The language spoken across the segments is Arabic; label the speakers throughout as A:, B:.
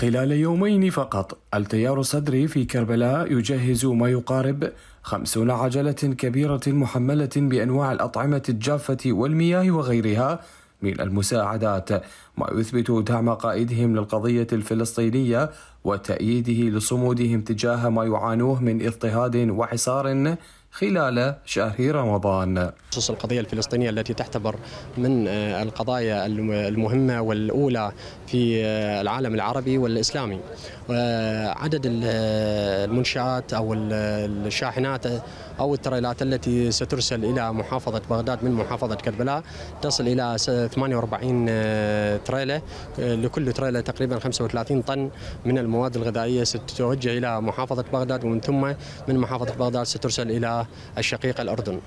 A: خلال يومين فقط التيار الصدري في كربلاء يجهز ما يقارب خمسون عجلة كبيرة محملة بأنواع الأطعمة الجافة والمياه وغيرها من المساعدات ما يثبت دعم قائدهم للقضية الفلسطينية وتأييده لصمودهم تجاه ما يعانوه من اضطهاد وحصار خلال شهر رمضان
B: خصوص القضية الفلسطينية التي تعتبر من آه، القضايا المهمة والأولى في آه، العالم العربي والإسلامي آه، عدد المنشآت أو الشاحنات أو التريلات التي سترسل إلى محافظة بغداد من محافظة كربلاء تصل إلى 48 تريلة لكل تريلة تقريبا 35 طن من المواد الغذائية ستتوجه إلى محافظة
A: بغداد ومن ثم من
B: محافظة بغداد سترسل إلى
A: الشقيق الأردن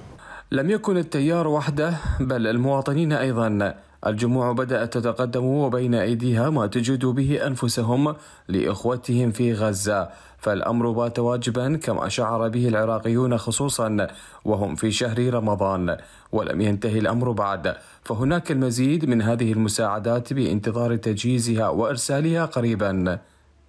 A: لم يكن التيار وحده بل المواطنين أيضا الجموع بدأت تتقدم وبين أيديها ما تجد به أنفسهم لإخوتهم في غزة فالأمر بات واجبا كما شعر به العراقيون خصوصا وهم في شهر رمضان ولم ينتهي الأمر بعد فهناك المزيد من هذه المساعدات بانتظار تجهيزها وإرسالها قريبا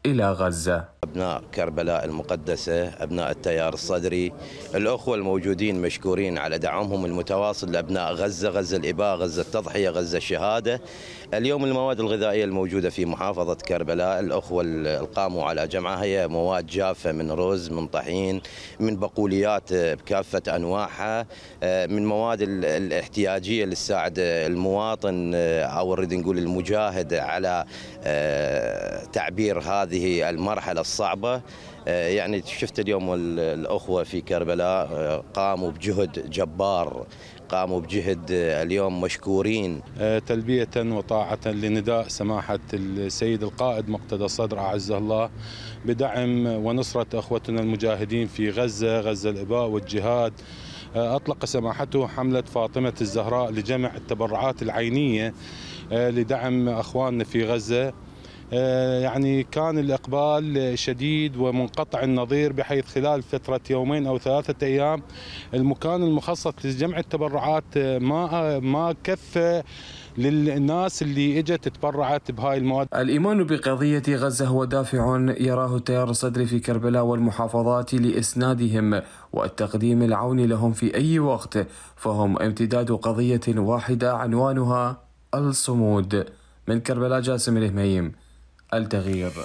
A: إلى غزة
C: أبناء كربلاء المقدسة أبناء التيار الصدري الأخوة الموجودين مشكورين على دعمهم المتواصل لأبناء غزة غزة الإباء غزة التضحية غزة الشهادة اليوم المواد الغذائية الموجودة في محافظة كربلاء الأخوة اللي قاموا على جمعها هي مواد جافة من رز من طحين من بقوليات بكافة أنواعها آه، من مواد الاحتياجية اللي تساعد المواطن آه، أو نريد نقول المجاهد على آه، تعبير هذه المرحلة الصعبه آه، يعني شفت اليوم الاخوه في كربلاء آه، قاموا بجهد جبار قاموا بجهد آه، اليوم مشكورين تلبيه وطاعه لنداء
D: سماحه السيد القائد مقتدى الصدر اعزه الله بدعم ونصره اخوتنا المجاهدين في غزه غزه الاباء والجهاد أطلق سماحته حملة فاطمة الزهراء لجمع التبرعات العينية لدعم أخواننا في غزة آه، يعني كان الإقبال شديد ومنقطع النظير بحيث خلال فترة يومين أو ثلاثة أيام المكان المخصص لجمع التبرعات آه، ما آه، ما كفى للناس اللي اجت تبرعت
A: بهاي المواد الإيمان بقضية غزة هو دافع يراه التيار الصدري في كربلاء والمحافظات لإسنادهم والتقديم العون لهم في أي وقت فهم امتداد قضية واحدة عنوانها الصمود من كربلاء جاسم الهميم التغيير